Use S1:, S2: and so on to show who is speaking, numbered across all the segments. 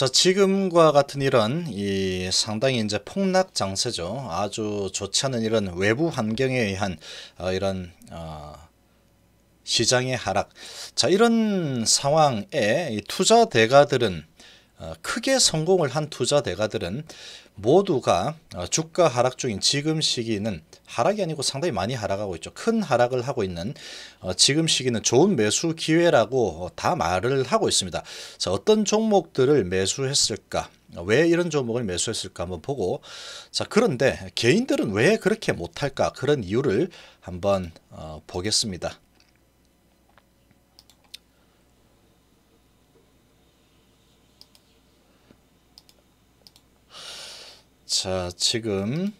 S1: 자, 지금과 같은 이런 이 상당히 이제 폭락 장세죠. 아주 좋지 않은 이런 외부 환경에 의한 어, 이런 어, 시장의 하락. 자, 이런 상황에 투자 대가들은 어, 크게 성공을 한 투자 대가들은 모두가 어, 주가 하락 중인 지금 시기는 하락이 아니고 상당히 많이 하락하고 있죠. 큰 하락을 하고 있는 어, 지금 시기는 좋은 매수 기회라고 다 말을 하고 있습니다. 자, 어떤 종목들을 매수했을까? 왜 이런 종목을 매수했을까 한번 보고 자 그런데 개인들은 왜 그렇게 못할까 그런 이유를 한번 보겠습니다. 자 지금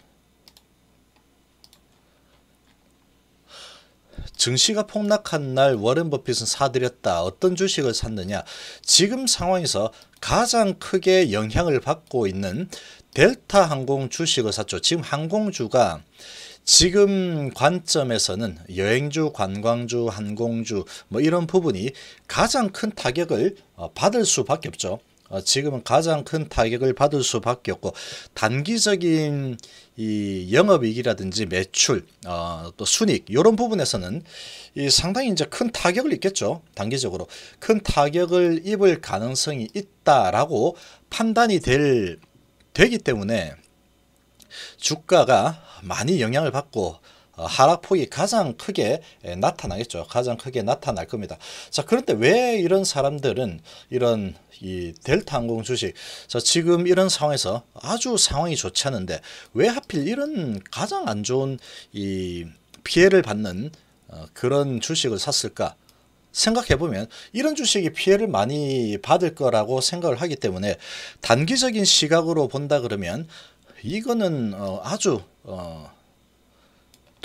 S1: 증시가 폭락한 날 워렌 버핏은 사들였다. 어떤 주식을 샀느냐. 지금 상황에서 가장 크게 영향을 받고 있는 델타 항공 주식을 샀죠. 지금 항공주가 지금 관점에서는 여행주, 관광주, 항공주 뭐 이런 부분이 가장 큰 타격을 어, 받을 수밖에 없죠. 어, 지금은 가장 큰 타격을 받을 수밖에 없고 단기적인 이 영업이익이라든지 매출 어, 또 순익 이런 부분에서는 이 상당히 이제 큰 타격을 입겠죠 단기적으로 큰 타격을 입을 가능성이 있다라고 판단이 될 되기 때문에 주가가 많이 영향을 받고 어, 하락폭이 가장 크게 나타나겠죠. 가장 크게 나타날 겁니다. 자, 그런데 왜 이런 사람들은 이런 이 델타 항공 주식 자, 지금 이런 상황에서 아주 상황이 좋지 않은데 왜 하필 이런 가장 안 좋은 이 피해를 받는 어, 그런 주식을 샀을까? 생각해보면 이런 주식이 피해를 많이 받을 거라고 생각을 하기 때문에 단기적인 시각으로 본다 그러면 이거는 어, 아주 어,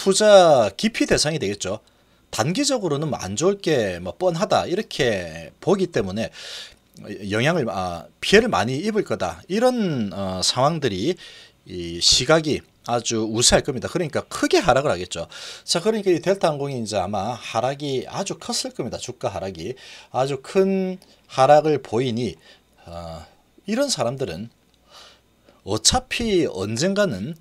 S1: 투자 기피 대상이 되겠죠. 단기적으로는 뭐 안 좋을 게 뭐 뻔하다 이렇게 보기 때문에 영향을 아, 피해를 많이 입을 거다 이런 어, 상황들이 이 시각이 아주 우세할 겁니다. 그러니까 크게 하락을 하겠죠. 자, 그러니까 이 델타 항공이 이제 아마 하락이 아주 컸을 겁니다. 주가 하락이 아주 큰 하락을 보이니 어, 이런 사람들은 어차피 언젠가는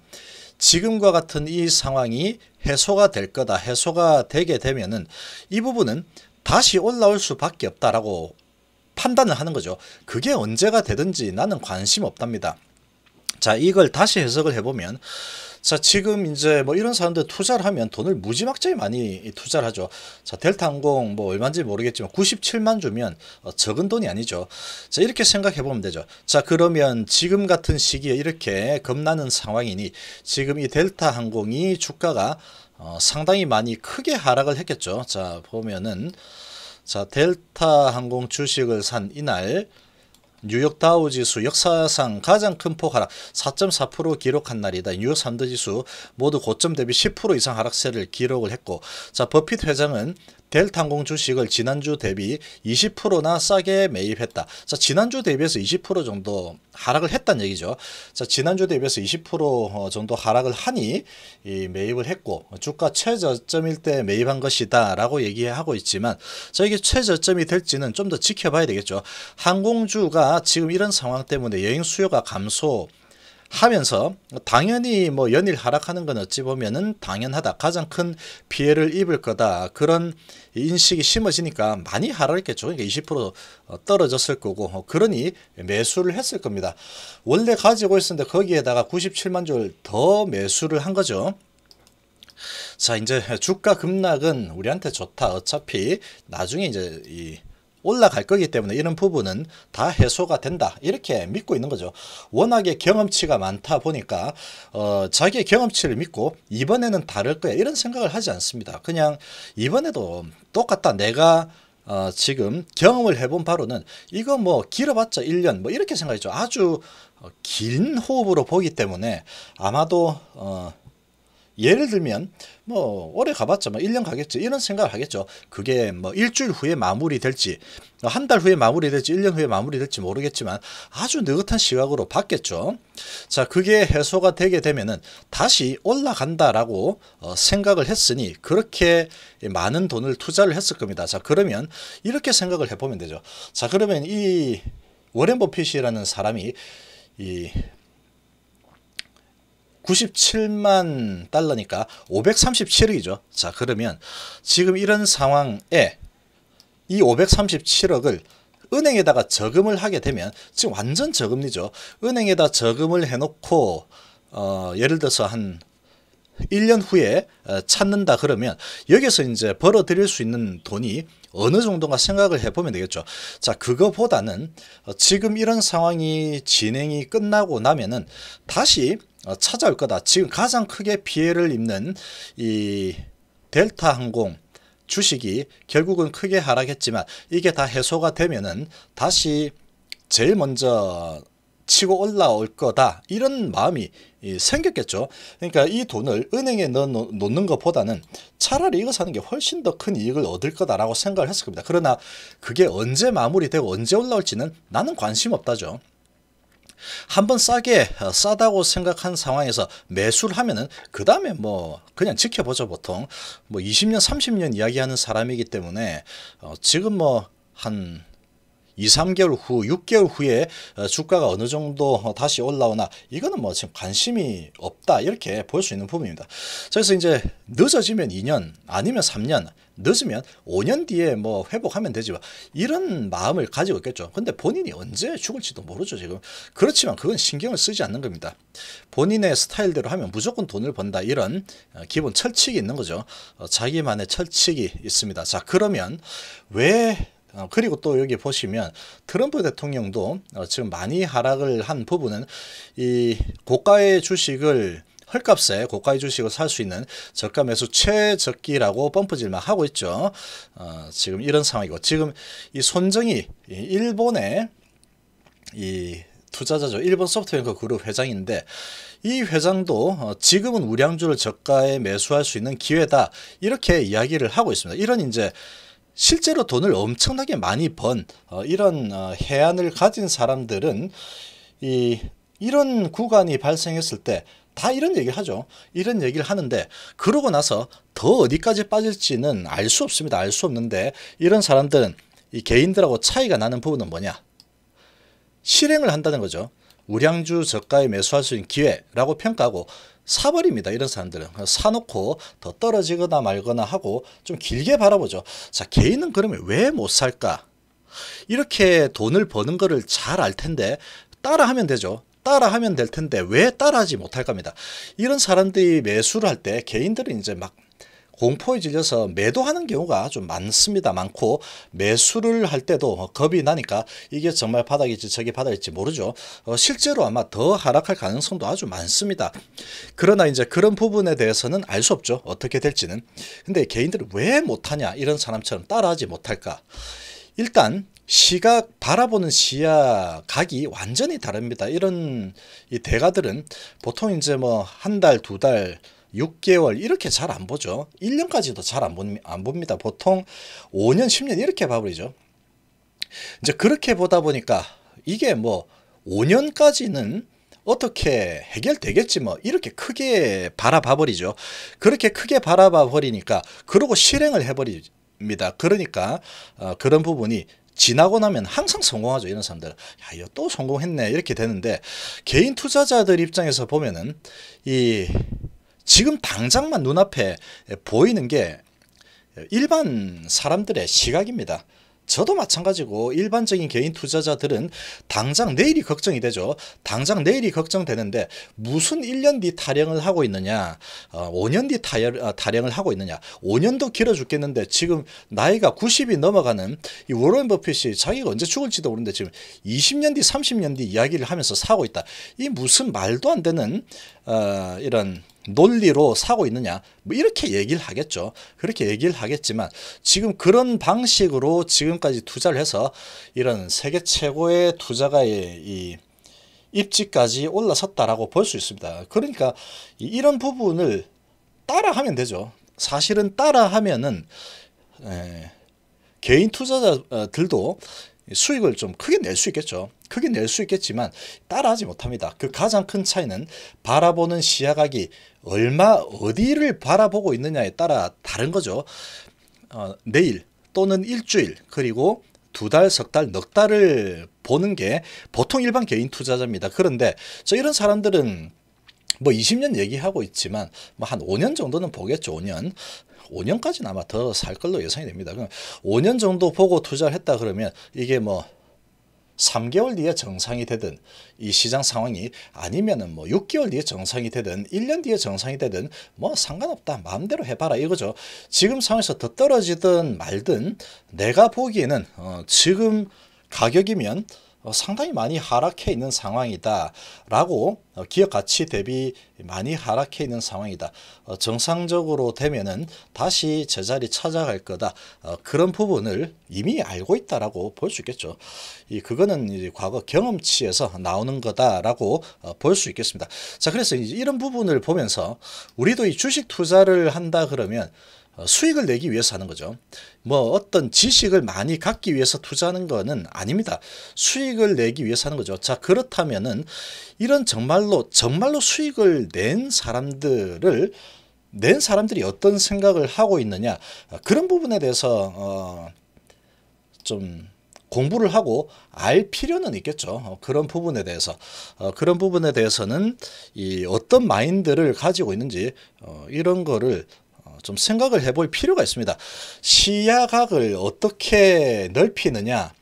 S1: 지금과 같은 이 상황이 해소가 될 거다. 해소가 되게 되면은 이 부분은 다시 올라올 수밖에 없다라고 판단을 하는 거죠. 그게 언제가 되든지 나는 관심 없답니다. 자, 이걸 다시 해석을 해보면 자, 지금 이제 뭐 이런 사람들 투자를 하면 돈을 무지막지하게 많이 투자를 하죠. 자, 델타 항공 뭐 얼마인지 모르겠지만 97만 주면 어, 적은 돈이 아니죠. 자, 이렇게 생각해 보면 되죠. 자, 그러면 지금 같은 시기에 이렇게 겁나는 상황이니 지금 이 델타 항공이 주가가 어, 상당히 많이 크게 하락을 했겠죠. 자, 보면은 자, 델타 항공 주식을 산 이날 뉴욕 다우지수 역사상 가장 큰 폭 하락 4.4% 기록한 날이다. 뉴욕 3대 지수 모두 고점 대비 10% 이상 하락세를 기록을 했고 자 버핏 회장은 델타 항공 주식을 지난주 대비 20%나 싸게 매입했다. 자, 지난주 대비해서 20% 정도 하락을 했단 얘기죠. 자, 지난주 대비해서 20% 어, 정도 하락을 하니 매입을 했고 주가 최저점일 때 매입한 것이다라고 얘기하고 있지만 자, 이게 최저점이 될지는 좀 더 지켜봐야 되겠죠. 항공주가 지금 이런 상황 때문에 여행 수요가 감소 하면서 당연히 뭐 연일 하락하는 건 어찌 보면은 당연하다. 가장 큰 피해를 입을 거다. 그런 인식이 심어지니까 많이 하락했죠. 그러니까 20% 떨어졌을 거고 어, 그러니 매수를 했을 겁니다. 원래 가지고 있었는데 거기에다가 97만 줄 더 매수를 한 거죠. 자 이제 주가 급락은 우리한테 좋다. 어차피 나중에 이제 이 올라갈 거기 때문에 이런 부분은 다 해소가 된다 이렇게 믿고 있는 거죠. 워낙에 경험치가 많다 보니까 어, 자기의 경험치를 믿고 이번에는 다를 거야 이런 생각을 하지 않습니다. 그냥 이번에도 똑같다 내가 어, 지금 경험을 해본 바로는 이거 뭐 길어봤자 1년 뭐 이렇게 생각했죠. 아주 어, 긴 호흡으로 보기 때문에 아마도 어, 예를 들면 뭐 오래 가봤자 뭐 1년 가겠죠 이런 생각을 하겠죠. 그게 뭐 일주일 후에 마무리될지 한 달 후에 마무리될지 1년 후에 마무리될지 모르겠지만 아주 느긋한 시각으로 봤겠죠. 자 그게 해소가 되게 되면은 다시 올라간다라고 어, 생각을 했으니 그렇게 많은 돈을 투자를 했을 겁니다. 자 그러면 이렇게 생각을 해보면 되죠. 자 그러면 이 워렌 버핏이라는 사람이 이 97만 달러니까 537억이죠. 자 그러면 지금 이런 상황에 이 537억을 은행에다가 저금을 하게 되면 지금 완전 저금리죠. 은행에다 저금을 해놓고 어, 예를 들어서 한 1년 후에 어, 찾는다 그러면 여기서 이제 벌어들일 수 있는 돈이 어느 정도가 생각을 해보면 되겠죠. 자 그거보다는 어, 지금 이런 상황이 진행이 끝나고 나면은 다시 어, 찾아올 거다. 지금 가장 크게 피해를 입는 이 델타 항공 주식이 결국은 크게 하락했지만 이게 다 해소가 되면은 다시 제일 먼저 치고 올라올 거다 이런 마음이 생겼겠죠 그러니까 이 돈을 은행에 넣어 놓는 것보다는 차라리 이거 사는 게 훨씬 더 큰 이익을 얻을 거다라고 생각을 했을 겁니다 그러나 그게 언제 마무리되고 언제 올라올지는 나는 관심 없다죠 한번 싸게 어, 싸다고 생각한 상황에서 매수를 하면은 그 다음에 뭐 그냥 지켜보죠 보통 뭐 20년 30년 이야기하는 사람이기 때문에 어 지금 뭐한 2, 3개월후 6개월 후에 어, 주가가 어느 정도 어, 다시 올라오나 이거는 뭐 지금 관심이 없다 이렇게 볼 수 있는 부분입니다. 그래서 이제 늦어지면 2년 아니면 3년 늦으면 5년 뒤에 뭐 회복하면 되지 만 이런 마음을 가지고 있겠죠. 근데 본인이 언제 죽을지도 모르죠 지금. 그렇지만 그건 신경을 쓰지 않는 겁니다. 본인의 스타일대로 하면 무조건 돈을 번다 이런 어, 기본 철칙이 있는 거죠. 자기만의 철칙이 있습니다. 자 그러면 왜 어, 그리고 또 여기 보시면 트럼프 대통령도 어, 지금 많이 하락을 한 부분은 이 고가의 주식을 헐값에 고가의 주식을 살 수 있는 저가 매수 최적기라고 펌프질만 하고 있죠. 어, 지금 이런 상황이고 지금 이 손정이 일본의 이 투자자죠. 일본 소프트뱅크 그룹 회장인데 이 회장도 어, 지금은 우량주를 저가에 매수할 수 있는 기회다 이렇게 이야기를 하고 있습니다. 이런 이제 실제로 돈을 엄청나게 많이 번 어, 이런 어, 해안을 가진 사람들은 이 이런 구간이 발생했을 때 다 이런 얘기를 하죠. 이런 얘기를 하는데 그러고 나서 더 어디까지 빠질지는 알 수 없습니다. 알 수 없는데 이런 사람들은 이 개인들하고 차이가 나는 부분은 뭐냐? 실행을 한다는 거죠. 우량주 저가에 매수할 수 있는 기회라고 평가하고 사버립니다. 이런 사람들은 사놓고 더 떨어지거나 말거나 하고 좀 길게 바라보죠. 자 개인은 그러면 왜 못 살까? 이렇게 돈을 버는 거를 잘 알 텐데 따라하면 되죠. 따라하면 될 텐데 왜 따라하지 못할 겁니다. 이런 사람들이 매수를 할 때 개인들은 이제 막 공포에 질려서 매도하는 경우가 좀 많습니다. 많고 매수를 할 때도 뭐 겁이 나니까 이게 정말 바닥일지 저게 바닥일지 모르죠. 어, 실제로 아마 더 하락할 가능성도 아주 많습니다. 그러나 이제 그런 부분에 대해서는 알 수 없죠. 어떻게 될지는. 근데 개인들은 왜 못하냐 이런 사람처럼 따라하지 못할까. 일단 시각 바라보는 시야 각이 완전히 다릅니다. 이런 이 대가들은 보통 이제 뭐 한 달, 두 달, 6개월 이렇게 잘 안 보죠. 1년까지도 잘안 안 봅니다. 보통 5년, 10년 이렇게 봐버리죠. 이제 그렇게 보다 보니까 이게 뭐 5년까지는 어떻게 해결되겠지 뭐 이렇게 크게 바라봐 버리죠. 그렇게 크게 바라봐 버리니까 그러고 실행을 해버립니다. 그러니까 어, 그런 부분이 지나고 나면 항상 성공하죠. 이런 사람들. 야, 이거 또 성공했네. 이렇게 되는데 개인 투자자들 입장에서 보면은 이 지금 당장만 눈앞에 보이는 게 일반 사람들의 시각입니다. 저도 마찬가지고 일반적인 개인 투자자들은 당장 내일이 걱정이 되죠. 당장 내일이 걱정되는데 무슨 1년 뒤 타령을 하고 있느냐, 5년 어, 뒤 타령, 아, 을 하고 있느냐, 5년도 길어 죽겠는데 지금 나이가 90이 넘어가는 이 워런 버핏이 자기가 언제 죽을지도 모르는데 지금 20년 뒤, 30년 뒤 이야기를 하면서 사고 있다. 이 무슨 말도 안 되는 어, 이런 논리로 사고 있느냐 뭐 이렇게 얘기를 하겠죠 그렇게 얘기를 하겠지만 지금 그런 방식으로 지금까지 투자를 해서 이런 세계 최고의 투자가의 이 입지까지 올라섰다라고 볼 수 있습니다 그러니까 이런 부분을 따라하면 되죠 사실은 따라하면은 개인 투자자들도 수익을 좀 크게 낼 수 있겠죠. 크게 낼 수 있겠지만 따라하지 못합니다. 그 가장 큰 차이는 바라보는 시야각이 얼마 어디를 바라보고 있느냐에 따라 다른 거죠. 어, 내일 또는 일주일 그리고 두 달, 석 달, 넉 달을 보는 게 보통 일반 개인 투자자입니다. 그런데 저 이런 사람들은 뭐 20년 얘기하고 있지만 뭐 한 5년 정도는 보겠죠. 5년. 5년까지는 아마 더 살 걸로 예상이 됩니다. 그럼 5년 정도 보고 투자를 했다 그러면 이게 뭐 3개월 뒤에 정상이 되든 이 시장 상황이 아니면은 뭐 6개월 뒤에 정상이 되든 1년 뒤에 정상이 되든 뭐 상관없다 마음대로 해봐라 이거죠 지금 상황에서 더 떨어지든 말든 내가 보기에는 어 지금 가격이면 어, 상당히 많이 하락해 있는 상황이다라고 어, 기업 가치 대비 많이 하락해 있는 상황이다. 어, 정상적으로 되면은 다시 제자리 찾아갈 거다. 그런 부분을 이미 알고 있다라고 볼 수 있겠죠. 이 그거는 과거 경험치에서 나오는 거다라고 볼 수 있겠습니다. 자, 그래서 이런 부분을 보면서 우리도 이 주식 투자를 한다 그러면 어, 수익을 내기 위해서 하는 거죠. 뭐 어떤 지식을 많이 갖기 위해서 투자하는 거는 아닙니다. 수익을 내기 위해서 하는 거죠. 자 그렇다면은 이런 정말로 정말로 수익을 낸 사람들을 낸 사람들이 어떤 생각을 하고 있느냐 어, 그런 부분에 대해서 어, 좀 공부를 하고 알 필요는 있겠죠. 어, 그런 부분에 대해서 그런 부분에 대해서는 이 어떤 마인드를 가지고 있는지 이런 거를 좀 생각을 해볼 필요가 있습니다. 시야각을 어떻게 넓히느냐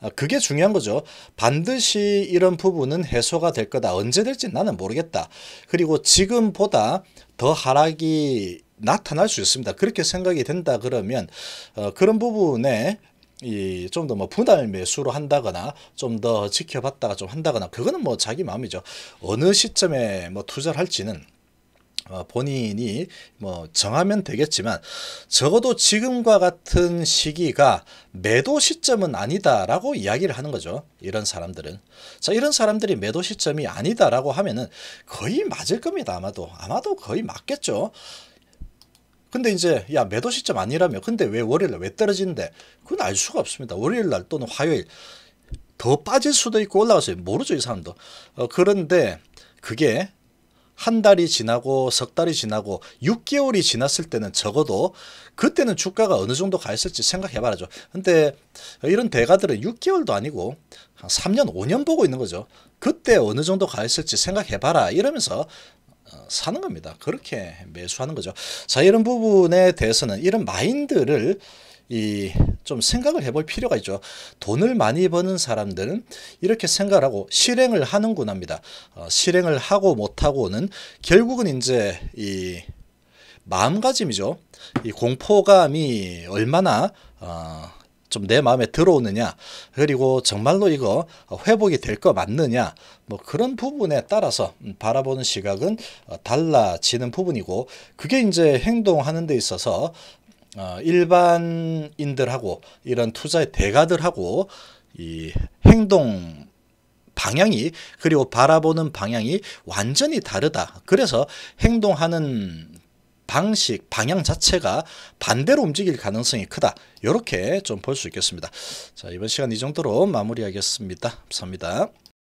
S1: 아, 그게 중요한 거죠. 반드시 이런 부분은 해소가 될 거다. 언제 될지 나는 모르겠다. 그리고 지금보다 더 하락이 나타날 수 있습니다. 그렇게 생각이 된다 그러면 어, 그런 부분에 좀더 뭐 분할 매수로 한다거나 좀 더 지켜봤다가 좀 한다거나 그거는 뭐 자기 마음이죠. 어느 시점에 뭐 투자를 할지는 어, 본인이 뭐 정하면 되겠지만 적어도 지금과 같은 시기가 매도 시점은 아니다라고 이야기를 하는 거죠. 이런 사람들은. 자, 이런 사람들이 매도 시점이 아니다라고 하면은 거의 맞을 겁니다. 아마도. 아마도 거의 맞겠죠. 근데 이제 야 매도 시점 아니라며 근데 왜 월요일날 왜 떨어지는데 그건 알 수가 없습니다. 월요일날 또는 화요일 더 빠질 수도 있고 올라갈 수 모르죠 이 사람도 어, 그런데 그게 한 달이 지나고 석 달이 지나고 6개월이 지났을 때는 적어도 그때는 주가가 어느 정도 가 있을지 생각해 봐라죠. 근데 이런 대가들은 6개월도 아니고 한 3년 5년 보고 있는 거죠. 그때 어느 정도 가 있을지 생각해 봐라 이러면서 어, 사는 겁니다. 그렇게 매수하는 거죠. 자 이런 부분에 대해서는 이런 마인드를 이좀 생각을 해볼 필요가 있죠. 돈을 많이 버는 사람들은 이렇게 생각을 하고 실행을 하는구나합니다 어, 실행을 하고 못하고는 결국은 이제 이 마음가짐이죠. 이 공포감이 얼마나 어, 좀 내 마음에 들어오느냐 그리고 정말로 이거 회복이 될 거 맞느냐 뭐 그런 부분에 따라서 음, 바라보는 시각은 어, 달라지는 부분이고 그게 이제 행동하는 데 있어서 어, 일반인들하고 이런 투자의 대가들하고 이 행동 방향이 그리고 바라보는 방향이 완전히 다르다. 그래서 행동하는 방식, 방향 자체가 반대로 움직일 가능성이 크다. 이렇게 좀 볼 수 있겠습니다. 자, 이번 시간 이 정도로 마무리하겠습니다. 감사합니다.